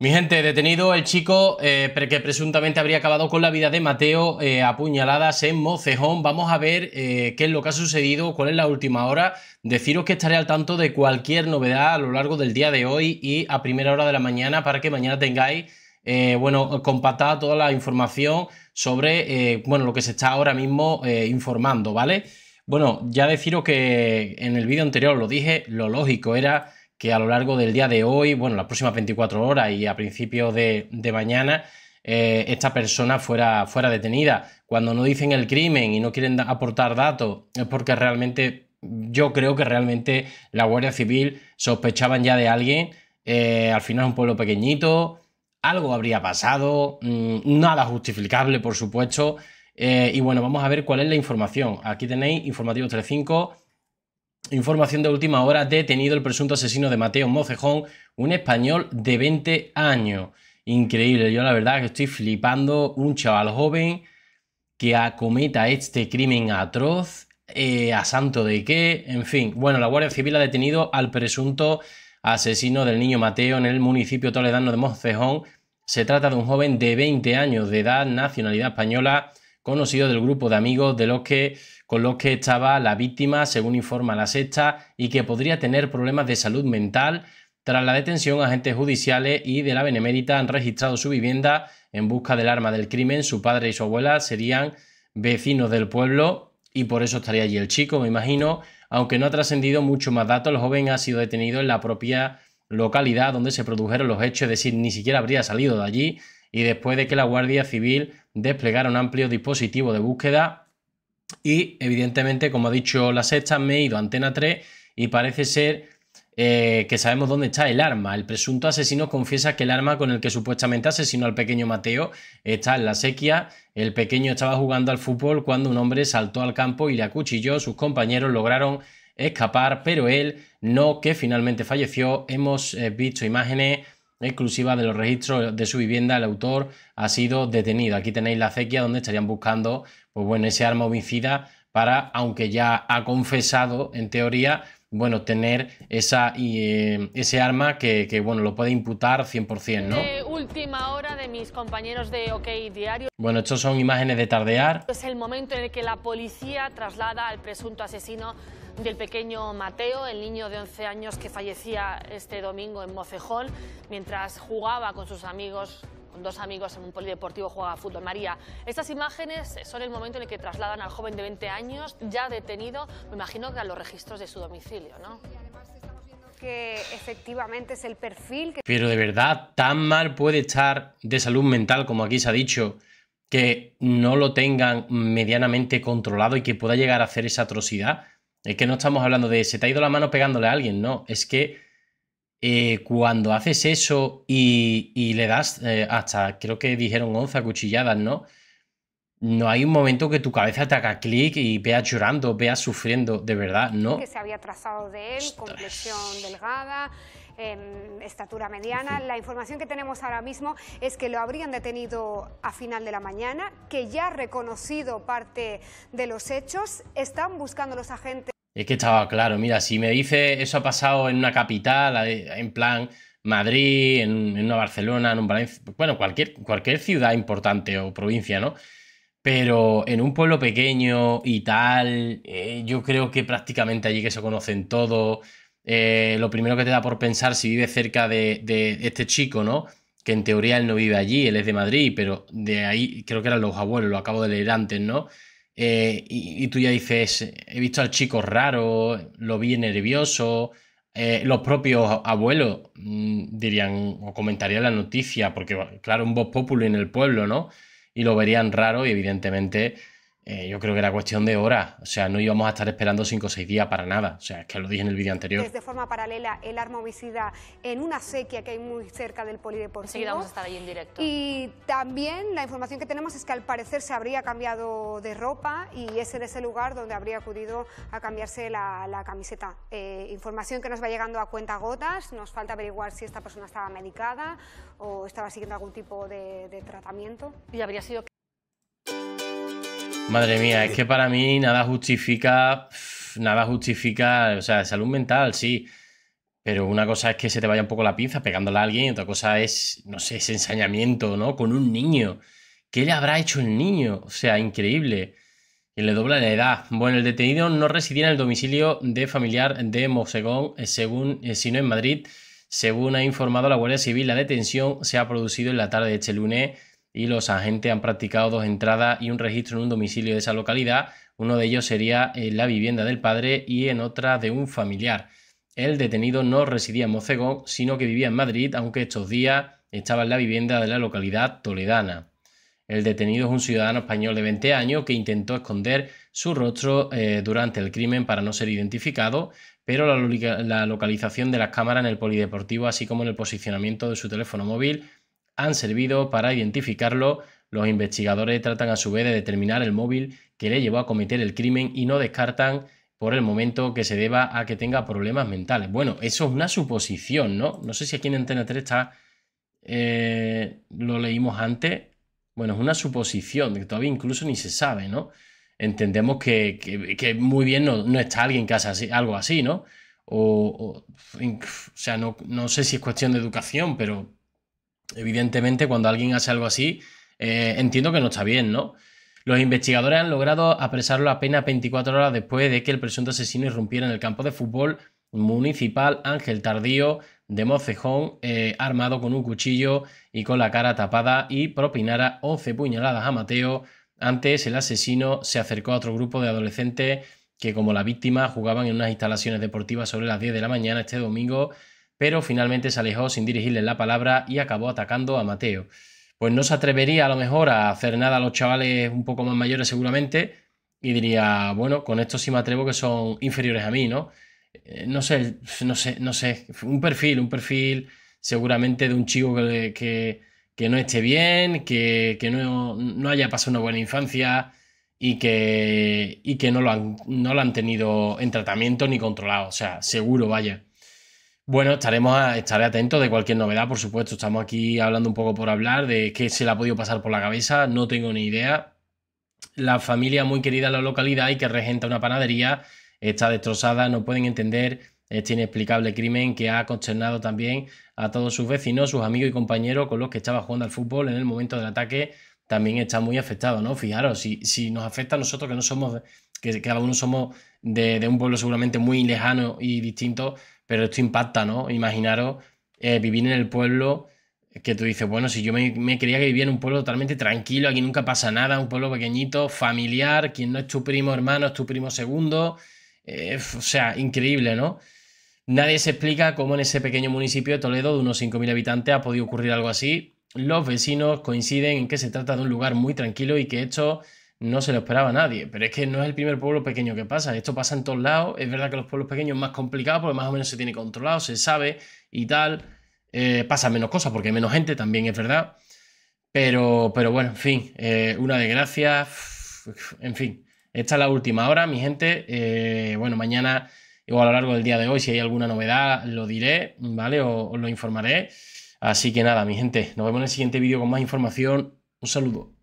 Mi gente, detenido el chico eh, que presuntamente habría acabado con la vida de Mateo eh, a puñaladas en Mocejón. Vamos a ver eh, qué es lo que ha sucedido, cuál es la última hora. Deciros que estaré al tanto de cualquier novedad a lo largo del día de hoy y a primera hora de la mañana para que mañana tengáis, eh, bueno, compactada toda la información sobre, bueno, lo que se está ahora mismo informando, ¿vale? Bueno, ya deciros que en el vídeo anterior lo dije, lo lógico era que a lo largo del día de hoy, bueno, las próximas 24 horas y a principios de, mañana, eh, esta persona fuera, fuera detenida. Cuando no dicen el crimen y no quieren aportar datos, es porque realmente, yo creo que realmente la Guardia Civil sospechaban ya de alguien. Eh, al final es un pueblo pequeñito, algo habría pasado, mm, nada justificable, por supuesto. Eh, y bueno, vamos a ver cuál es la información. Aquí tenéis informativo 35 Información de última hora, detenido el presunto asesino de Mateo Mocejón, un español de 20 años. Increíble, yo la verdad que estoy flipando un chaval joven que acometa este crimen atroz, eh, a santo de qué, en fin. Bueno, la Guardia Civil ha detenido al presunto asesino del niño Mateo en el municipio toledano de Mocejón. Se trata de un joven de 20 años de edad, nacionalidad española, conocido del grupo de amigos de los que, con los que estaba la víctima, según informa la sexta, y que podría tener problemas de salud mental. Tras la detención, agentes judiciales y de la Benemérita han registrado su vivienda en busca del arma del crimen. Su padre y su abuela serían vecinos del pueblo y por eso estaría allí el chico, me imagino. Aunque no ha trascendido mucho más datos, el joven ha sido detenido en la propia localidad donde se produjeron los hechos, es decir, ni siquiera habría salido de allí y después de que la Guardia Civil desplegaron un amplio dispositivo de búsqueda y evidentemente, como ha dicho la sexta, me he ido a Antena 3 y parece ser eh, que sabemos dónde está el arma. El presunto asesino confiesa que el arma con el que supuestamente asesinó al pequeño Mateo está en la sequía. El pequeño estaba jugando al fútbol cuando un hombre saltó al campo y le acuchilló. Sus compañeros lograron escapar, pero él no, que finalmente falleció. Hemos eh, visto imágenes exclusiva de los registros de su vivienda, el autor ha sido detenido. Aquí tenéis la acequia donde estarían buscando, pues bueno, ese arma homicida para, aunque ya ha confesado en teoría, bueno, tener esa, eh, ese arma que, bueno, lo puede imputar 100%, ¿no? última hora de mis compañeros de OK Diario. Bueno, estos son imágenes de tardear. Es el momento en el que la policía traslada al presunto asesino del pequeño Mateo, el niño de 11 años que fallecía este domingo en Mocejón mientras jugaba con sus amigos con dos amigos en un polideportivo ...jugaba fútbol. María, estas imágenes son el momento en el que trasladan al joven de 20 años, ya detenido, me imagino que a los registros de su domicilio, ¿no? que efectivamente es el perfil que... Pero de verdad, tan mal puede estar de salud mental, como aquí se ha dicho, que no lo tengan medianamente controlado y que pueda llegar a hacer esa atrocidad. Es que no estamos hablando de se te ha ido la mano pegándole a alguien, no. Es que eh, cuando haces eso y, le das eh, hasta, creo que dijeron 11 cuchilladas, ¿no? No hay un momento que tu cabeza te haga clic y veas llorando, veas sufriendo, de verdad, ¿no? Que se había trazado de él, delgada, ...en estatura mediana. La información que tenemos ahora mismo es que lo habrían detenido a final de la mañana, que ya ha reconocido parte de los hechos. Están buscando los agentes. Es que estaba claro, mira, si me dice eso ha pasado en una capital, eh, en plan Madrid, en, una Barcelona, en un Valencia, bueno, cualquier, cualquier ciudad importante o provincia, ¿no? Pero en un pueblo pequeño y tal, eh, yo creo que prácticamente allí que se conocen todo, eh, lo primero que te da por pensar si vive cerca de, este chico, ¿no? Que en teoría él no vive allí, él es de Madrid, pero de ahí creo que eran los abuelos, lo acabo de leer antes, ¿no? Eh, y, tú ya dices, he visto al chico raro, lo vi nervioso. Eh, los propios abuelos mm, dirían o comentarían la noticia, porque claro, un voz popular en el pueblo, ¿no? Y lo verían raro y evidentemente eh, yo creo que era cuestión de horas. O sea, no íbamos a estar esperando cinco o seis días para nada. O sea, es que lo dije en el vídeo anterior. De forma paralela, el arma homicida en una sequía que hay muy cerca del polideportivo. Sí, vamos a estar ahí en directo. Y también la información que tenemos es que al parecer se habría cambiado de ropa y ese es ese lugar donde habría acudido a cambiarse la, camiseta. Eh, información que nos va llegando a cuentagotas. Nos falta averiguar si esta persona estaba medicada o estaba siguiendo algún tipo de, de tratamiento. Y habría sido Madre mía, es que para mí nada justifica, nada justifica, o sea, salud mental, sí, pero una cosa es que se te vaya un poco la pinza pegándola a alguien otra cosa es, no sé, ese ensañamiento, ¿no? Con un niño. ¿Qué le habrá hecho el niño? O sea, increíble. Y le dobla la edad. Bueno, el detenido no residía en el domicilio de familiar de Mosegón, eh, según, eh, sino en Madrid. Según ha informado la Guardia Civil, la detención se ha producido en la tarde de este lunes y los agentes han practicado dos entradas y un registro en un domicilio de esa localidad. Uno de ellos sería en eh, la vivienda del padre y en otra de un familiar. El detenido no residía en Mocegón, sino que vivía en Madrid, aunque estos días estaba en la vivienda de la localidad toledana. El detenido es un ciudadano español de 20 años que intentó esconder su rostro eh, durante el crimen para no ser identificado, pero la, la, localización de las cámaras en el polideportivo, así como en el posicionamiento de su teléfono móvil, han servido para identificarlo. Los investigadores tratan a su vez de determinar el móvil que le llevó a cometer el crimen y no descartan por el momento que se deba a que tenga problemas mentales. Bueno, eso es una suposición, ¿no? No sé si aquí en Antena 3 está, eh, lo leímos antes. Bueno, es una suposición, todavía incluso ni se sabe, ¿no? Entendemos que, muy bien no, está alguien en casa, así, algo así, ¿no? O, o, sea, no, no sé si es cuestión de educación, pero Evidentemente, cuando alguien hace algo así, eh, entiendo que no está bien, ¿no? Los investigadores han logrado apresarlo apenas 24 horas después de que el presunto asesino irrumpiera en el campo de fútbol municipal Ángel Tardío de Mocejón, eh, armado con un cuchillo y con la cara tapada, y propinara 11 puñaladas a Mateo. Antes, el asesino se acercó a otro grupo de adolescentes que, como la víctima, jugaban en unas instalaciones deportivas sobre las 10 de la mañana este domingo pero finalmente se alejó sin dirigirle la palabra y acabó atacando a Mateo. Pues no se atrevería a lo mejor a hacer nada a los chavales un poco más mayores seguramente y diría, bueno, con esto sí me atrevo que son inferiores a mí, ¿no? Eh, no sé, no sé, no sé, un perfil, un perfil seguramente de un chico que, no esté bien, que, no, haya pasado una buena infancia y que, que no, lo han, no lo han tenido en tratamiento ni controlado, o sea, seguro, vaya. Bueno, estaremos estaré atento de cualquier novedad, por supuesto. Estamos aquí hablando un poco por hablar de qué se le ha podido pasar por la cabeza, no tengo ni idea. La familia muy querida en la localidad y que regenta una panadería está destrozada, no pueden entender este inexplicable crimen que ha consternado también a todos sus vecinos, sus amigos y compañeros con los que estaba jugando al fútbol en el momento del ataque. También está muy afectado, ¿no? Fijaros, si, nos afecta a nosotros que no somos, que cada uno somos de un pueblo seguramente muy lejano y distinto, pero esto impacta, ¿no? Imaginaros eh, vivir en el pueblo que tú dices, bueno, si yo me, quería creía que vivía en un pueblo totalmente tranquilo, aquí nunca pasa nada, un pueblo pequeñito, familiar, quien no es tu primo hermano es tu primo segundo, eh, o sea, increíble, ¿no? Nadie se explica cómo en ese pequeño municipio de Toledo de unos 5.000 habitantes ha podido ocurrir algo así. Los vecinos coinciden en que se trata de un lugar muy tranquilo y que esto no se lo esperaba a nadie. Pero es que no es el primer pueblo pequeño que pasa. Esto pasa en todos lados. Es verdad que los pueblos pequeños es más complicado porque más o menos se tiene controlado, se sabe y tal. Eh, pasa menos cosas porque hay menos gente, también es verdad. Pero, pero bueno, en fin, eh, una una gracias, En fin, esta es la última hora, mi gente. Eh, bueno, mañana o a lo largo del día de hoy, si hay alguna novedad, lo diré, ¿vale? O, os lo informaré. Así que nada, mi gente, nos vemos en el siguiente vídeo con más información. Un saludo.